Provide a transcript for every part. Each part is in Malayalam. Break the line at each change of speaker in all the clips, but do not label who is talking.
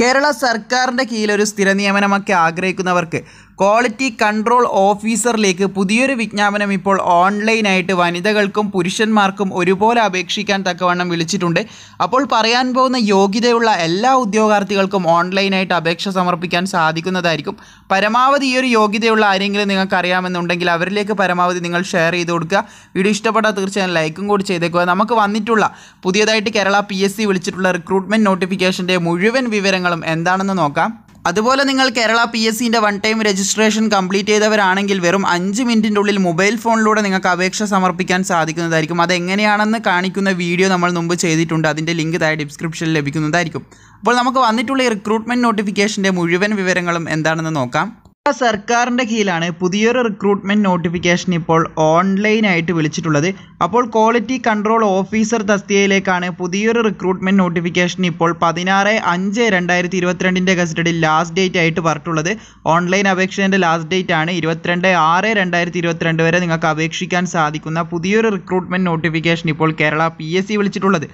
കേരള സർക്കാരിൻ്റെ കീഴിൽ ഒരു സ്ഥിര നിയമനമൊക്കെ ആഗ്രഹിക്കുന്നവർക്ക് ക്വാളിറ്റി കൺട്രോൾ ഓഫീസറിലേക്ക് പുതിയൊരു വിജ്ഞാപനം ഇപ്പോൾ ഓൺലൈനായിട്ട് വനിതകൾക്കും പുരുഷന്മാർക്കും ഒരുപോലെ അപേക്ഷിക്കാൻ തക്കവണ്ണം വിളിച്ചിട്ടുണ്ട് അപ്പോൾ പറയാൻ പോകുന്ന യോഗ്യതയുള്ള എല്ലാ ഉദ്യോഗാർത്ഥികൾക്കും ഓൺലൈനായിട്ട് അപേക്ഷ സമർപ്പിക്കാൻ സാധിക്കുന്നതായിരിക്കും പരമാവധി ഈ ഒരു യോഗ്യതയുള്ള ആരെങ്കിലും നിങ്ങൾക്ക് അറിയാമെന്നുണ്ടെങ്കിൽ അവരിലേക്ക് പരമാവധി നിങ്ങൾ ഷെയർ ചെയ്ത് കൊടുക്കുക വീഡിയോ ഇഷ്ടപ്പെട്ടാൽ തീർച്ചയായും ലൈക്കും കൂടി ചെയ്തേക്കുക നമുക്ക് വന്നിട്ടുള്ള പുതിയതായിട്ട് കേരള പി വിളിച്ചിട്ടുള്ള റിക്രൂട്ട്മെൻറ്റ് നോട്ടിഫിക്കേഷൻ്റെ മുഴുവൻ വിവരങ്ങളും എന്താണെന്ന് നോക്കാം അതുപോലെ നിങ്ങൾ കേരള പി എസ് സിൻ്റെ വൺ ടൈം രജിസ്ട്രേഷൻ കംപ്ലീറ്റ് ചെയ്തവരാണെങ്കിൽ വെറും അഞ്ച് മിനിറ്റിൻ്റെ ഉള്ളിൽ മൊബൈൽ ഫോണിലൂടെ നിങ്ങൾക്ക് അപേക്ഷ സമർപ്പിക്കാൻ സാധിക്കുന്നതായിരിക്കും അതെങ്ങനെയാണെന്ന് കാണിക്കുന്ന വീഡിയോ നമ്മൾ മുമ്പ് ചെയ്തിട്ടുണ്ട് അതിൻ്റെ ലിങ്ക് താഴെ ഡിസ്ക്രിപ്ഷനിൽ ലഭിക്കുന്നതായിരിക്കും അപ്പോൾ നമുക്ക് വന്നിട്ടുള്ള ഈ റിക്രൂട്ട്മെൻറ്റ് നോട്ടിഫിക്കേഷൻ്റെ മുഴുവൻ വിവരങ്ങളും എന്താണെന്ന് നോക്കാം സർക്കാരിൻ്റെ കീഴിലാണ് പുതിയൊരു റിക്രൂട്ട്മെൻറ്റ് നോട്ടിഫിക്കേഷൻ ഇപ്പോൾ ഓൺലൈനായിട്ട് വിളിച്ചിട്ടുള്ളത് അപ്പോൾ ക്വാളിറ്റി കൺട്രോൾ ഓഫീസർ തസ്തികയിലേക്കാണ് പുതിയൊരു റിക്രൂട്ട്മെൻറ്റ് നോട്ടിഫിക്കേഷൻ ഇപ്പോൾ പതിനാറ് അഞ്ച് രണ്ടായിരത്തി ഇരുപത്തിരണ്ടിൻ്റെ കസ്റ്റഡി ലാസ്റ്റ് ഡേറ്റ് ആയിട്ട് പറഞ്ഞിട്ടുള്ളത് ഓൺലൈൻ അപേക്ഷേൻ്റെ ലാസ്റ്റ് ഡേറ്റ് ആണ് ഇരുപത്തിരണ്ട് ആറ് രണ്ടായിരത്തി ഇരുപത്തിരണ്ട് വരെ നിങ്ങൾക്ക് അപേക്ഷിക്കാൻ സാധിക്കുന്ന പുതിയൊരു റിക്രൂട്ട്മെൻറ്റ് നോട്ടിഫിക്കേഷൻ ഇപ്പോൾ കേരള പി വിളിച്ചിട്ടുള്ളത്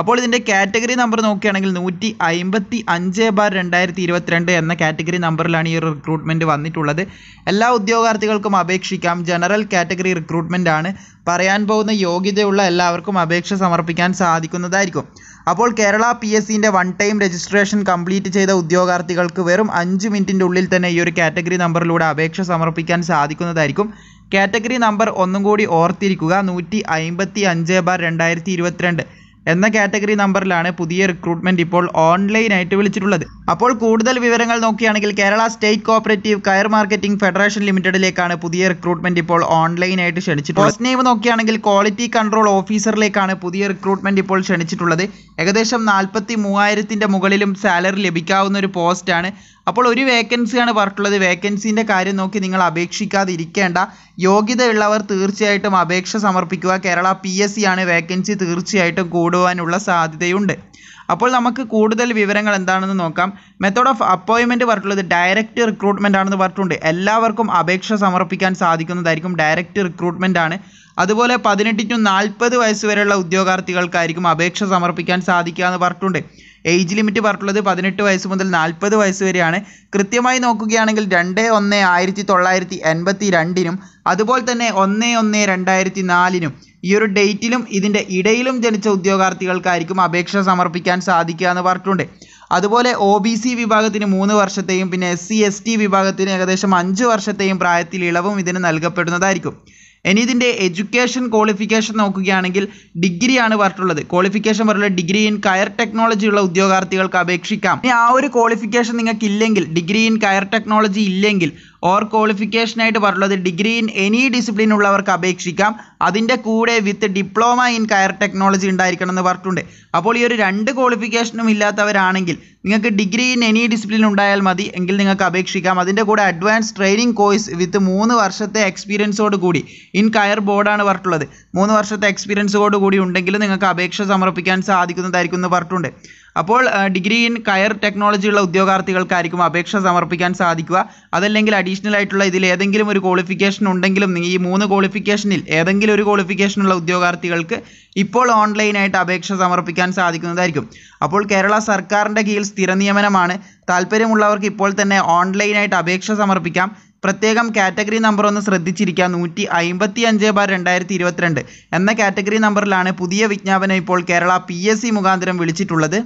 അപ്പോൾ ഇതിൻ്റെ കാറ്റഗറി നമ്പർ നോക്കുകയാണെങ്കിൽ നൂറ്റി അമ്പത്തി അഞ്ച് ബാർ രണ്ടായിരത്തി ഇരുപത്തിരണ്ട് എന്ന കാറ്റഗറി നമ്പറിലാണ് ഈ റിക്രൂട്ട്മെൻറ്റ് വന്നിട്ടുള്ളത് എല്ലാ ഉദ്യോഗാർത്ഥികൾക്കും അപേക്ഷിക്കാം ജനറൽ കാറ്റഗറി റിക്രൂട്ട്മെൻ്റ് ആണ് പറയാൻ പോകുന്ന യോഗ്യതയുള്ള എല്ലാവർക്കും അപേക്ഷ സമർപ്പിക്കാൻ സാധിക്കുന്നതായിരിക്കും അപ്പോൾ കേരള പി എസ് സിൻ്റെ വൺ ടൈം രജിസ്ട്രേഷൻ കംപ്ലീറ്റ് ചെയ്ത ഉദ്യോഗാർത്ഥികൾക്ക് വെറും അഞ്ച് മിനിറ്റിൻ്റെ ഉള്ളിൽ തന്നെ ഈ ഒരു കാറ്റഗറി നമ്പറിലൂടെ അപേക്ഷ സമർപ്പിക്കാൻ സാധിക്കുന്നതായിരിക്കും കാറ്റഗറി നമ്പർ ഒന്നും കൂടി ഓർത്തിരിക്കുക നൂറ്റി അമ്പത്തി അഞ്ച് ബാർ രണ്ടായിരത്തി ഇരുപത്തിരണ്ട് എന്ന കാറ്റഗറി നമ്പറിലാണ് പുതിയ റിക്രൂട്ട്മെന്റ് ഇപ്പോൾ ഓൺലൈനായിട്ട് വിളിച്ചിട്ടുള്ളത് അപ്പോൾ കൂടുതൽ വിവരങ്ങൾ നോക്കുകയാണെങ്കിൽ Kerala state cooperative coir marketing federation ലിമിറ്റഡിലേക്കാണ് പുതിയ റിക്രൂട്ട്മെന്റ് ഇപ്പോൾ ഓൺലൈനായിട്ട് ക്ഷണിച്ചിട്ടുള്ളത് ഫസ്റ്റ് നെയിം നോക്കുകയാണെങ്കിൽ ക്വാളിറ്റി കൺട്രോൾ ഓഫീസറിലേക്കാണ് പുതിയ റിക്രൂട്ട്മെന്റ് ഇപ്പോൾ ക്ഷണിച്ചിട്ടുള്ളത് ഏകദേശം നാൽപ്പത്തി മൂവായിരത്തിന്റെ മുകളിലും സാലറി ലഭിക്കാവുന്ന ഒരു പോസ്റ്റാണ് അപ്പോൾ ഒരു വേക്കൻസിയാണ് പറഞ്ഞിട്ടുള്ളത് വേക്കൻസീൻ്റെ കാര്യം നോക്കി നിങ്ങൾ അപേക്ഷിക്കാതിരിക്കേണ്ട യോഗ്യതയുള്ളവർ തീർച്ചയായിട്ടും അപേക്ഷ സമർപ്പിക്കുക കേരള പി ആണ് വേക്കൻസി തീർച്ചയായിട്ടും കൂടുവാനുള്ള സാധ്യതയുണ്ട് അപ്പോൾ നമുക്ക് കൂടുതൽ വിവരങ്ങൾ എന്താണെന്ന് നോക്കാം മെത്തേഡ് ഓഫ് അപ്പോയിൻമെൻറ്റ് പറഞ്ഞിട്ടുള്ളത് ഡയറക്റ്റ് റിക്രൂട്ട്മെൻ്റ് ആണെന്ന് പറഞ്ഞിട്ടുണ്ട് എല്ലാവർക്കും അപേക്ഷ സമർപ്പിക്കാൻ സാധിക്കുന്നതായിരിക്കും ഡയറക്റ്റ് റിക്രൂട്ട്മെൻ്റ് ആണ് അതുപോലെ പതിനെട്ട് ടു നാൽപ്പത് വയസ്സ് വരെയുള്ള ഉദ്യോഗാർത്ഥികൾക്കായിരിക്കും അപേക്ഷ സമർപ്പിക്കാൻ സാധിക്കുക എന്ന് പറഞ്ഞിട്ടുണ്ട് ഏജ് ലിമിറ്റ് പറഞ്ഞിട്ടുള്ളത് പതിനെട്ട് വയസ്സ് മുതൽ നാൽപ്പത് വയസ്സ് വരെയാണ് കൃത്യമായി നോക്കുകയാണെങ്കിൽ രണ്ട് ഒന്ന് ആയിരത്തി തൊള്ളായിരത്തി എൺപത്തി രണ്ടിനും അതുപോലെ തന്നെ ഒന്ന് ഒന്ന് രണ്ടായിരത്തി നാലിനും ഈ ഒരു ഡേറ്റിലും ഇതിൻ്റെ ഇടയിലും ജനിച്ച ഉദ്യോഗാർത്ഥികൾക്കായിരിക്കും അപേക്ഷ സമർപ്പിക്കാൻ സാധിക്കുക എന്ന് പറഞ്ഞിട്ടുണ്ട് അതുപോലെ ഒ ബി സി വിഭാഗത്തിന് മൂന്ന് വർഷത്തെയും പിന്നെ എസ് സി എസ് ടി വിഭാഗത്തിന് ഏകദേശം അഞ്ച് വർഷത്തെയും പ്രായത്തിൽ ഇളവും ഇതിന് നൽകപ്പെടുന്നതായിരിക്കും ഇനി ഇതിൻ്റെ എഡ്യൂക്കേഷൻ ക്വാളിഫിക്കേഷൻ നോക്കുകയാണെങ്കിൽ ഡിഗ്രിയാണ് പറഞ്ഞിട്ടുള്ളത് ക്വാളിഫിക്കേഷൻ പറഞ്ഞുള്ള ഡിഗ്രി ഇൻ കയർ ടെക്നോളജി ഉള്ള ഉദ്യോഗാർത്ഥികൾക്ക് അപേക്ഷിക്കാം ഇനി ആ ഒരു ക്വാളിഫിക്കേഷൻ നിങ്ങൾക്ക് ഇല്ലെങ്കിൽ ഡിഗ്രി ഇൻ കയർ ടെക്നോളജി ഇല്ലെങ്കിൽ ഓർ ക്വാളിഫിക്കേഷനായിട്ട് പറഞ്ഞുള്ളത് ഡിഗ്രി ഇൻ എനി ഡിസിപ്ലിൻ ഉള്ളവർക്ക് അപേക്ഷിക്കാം അതിൻ്റെ കൂടെ with diploma in coir technology ഉണ്ടായിരിക്കണം എന്ന് പറഞ്ഞിട്ടുണ്ട് അപ്പോൾ ഈ ഒരു രണ്ട് ക്വാളിഫിക്കേഷനും ഇല്ലാത്തവരാണെങ്കിൽ നിങ്ങൾക്ക് ഡിഗ്രി ഇൻ എനി ഡിസിപ്ലിൻ ഉണ്ടായാൽ മതി എങ്കിൽ നിങ്ങൾക്ക് അപേക്ഷിക്കാം അതിൻ്റെ കൂടെ അഡ്വാൻസ് ട്രെയിനിങ് കോഴ്സ് വിത്ത് മൂന്ന് വർഷത്തെ എക്സ്പീരിയൻസോട് കൂടി ഇൻ കയർ ബോർഡാണ് പറഞ്ഞിട്ടുള്ളത് മൂന്ന് വർഷത്തെ എക്സ്പീരിയൻസോട് കൂടി ഉണ്ടെങ്കിൽ നിങ്ങൾക്ക് അപേക്ഷ സമർപ്പിക്കാൻ സാധിക്കുന്നതായിരിക്കും എന്ന് പറഞ്ഞിട്ടുണ്ട് അപ്പോൾ ഡിഗ്രി ഇൻ കയർ ടെക്നോളജി ഉള്ള ഉദ്യോഗാർത്ഥികൾക്കായിരിക്കും അപേക്ഷ സമർപ്പിക്കാൻ സാധിക്കുക അതല്ലെങ്കിൽ അഡീഷണൽ ആയിട്ടുള്ള ഇതിൽ ഏതെങ്കിലും ഒരു ക്വാളിഫിക്കേഷൻ ഉണ്ടെങ്കിലും ഈ മൂന്ന് ക്വാളിഫിക്കേഷനിൽ ഏതെങ്കിലും ഒരു ക്വാളിഫിക്കേഷൻ ഉള്ള ഉദ്യോഗാർത്ഥികൾക്ക് ഇപ്പോൾ ഓൺലൈനായിട്ട് അപേക്ഷ സമർപ്പിക്കാൻ സാധിക്കുന്നതായിരിക്കും അപ്പോൾ കേരള സർക്കാരിൻ്റെ കീഴിൽ സ്ഥിരനിയമനമാണ് നിയമനമാണ് താല്പര്യമുള്ളവർക്ക് ഇപ്പോൾ തന്നെ ഓൺലൈനായിട്ട് അപേക്ഷ സമർപ്പിക്കാം പ്രത്യേകം കാറ്റഗറി നമ്പർ ഒന്ന് ശ്രദ്ധിച്ചിരിക്കുക നൂറ്റി അമ്പത്തി അഞ്ച് ബാർ രണ്ടായിരത്തി ഇരുപത്തിരണ്ട് എന്ന കാറ്റഗറി നമ്പറിലാണ് പുതിയ വിജ്ഞാപനം ഇപ്പോൾ കേരള പി എസ് സി മുഖാന്തരം വിളിച്ചിട്ടുള്ളത്